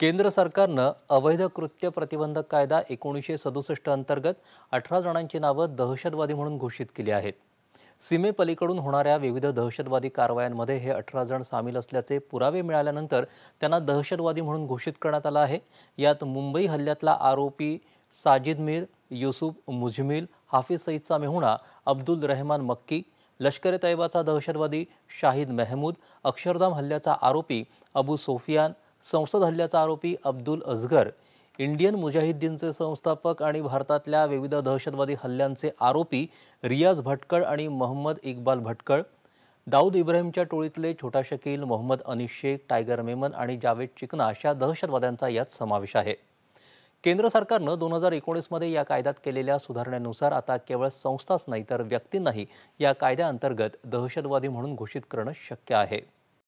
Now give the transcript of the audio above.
केंद्र सरकारनं अवैध कृत्य प्रतिबंधक कायदा एकोणीसशे सदुसष्ट अंतर्गत अठरा जणांची नावं दहशतवादी म्हणून घोषित केली आहेत सीमेपलीकडून होणाऱ्या विविध दहशतवादी कारवायांमध्ये हे अठरा जण सामील असल्याचे पुरावे मिळाल्यानंतर त्यांना दहशतवादी म्हणून घोषित करण्यात आलं आहे यात मुंबई हल्ल्यातला आरोपी साजिद मीर युसुफ मुजमिल हाफिज सईदचा मेहुणा अब्दुल रहमान मक्की लष्कर ए तैबाचा दहशतवादी शाहिद मेहमूद अक्षरधाम हल्ल्याचा आरोपी अबू सोफियान संसद हल्ल्याचा आरोपी अब्दुल अजगर इंडियन मुजाहिद्दीनचे संस्थापक आणि भारतातल्या विविध दहशतवादी हल्ल्यांचे आरोपी रियाज भटकळ आणि मोहम्मद इक्बाल भटकळ दाऊद इब्राहिमच्या टोळीतले छोटा शकील मोहम्मद अनिश शेख टायगर मेमन आणि जावेद चिकना अशा दहशतवाद्यांचा यात समावेश आहे केंद्र सरकारनं दोन हजार एकोणीसमध्ये या कायद्यात केलेल्या सुधारणेनुसार आता केवळ संस्थाच नाही तर व्यक्तींनाही या कायद्याअंतर्गत दहशतवादी म्हणून घोषित करणं शक्य आहे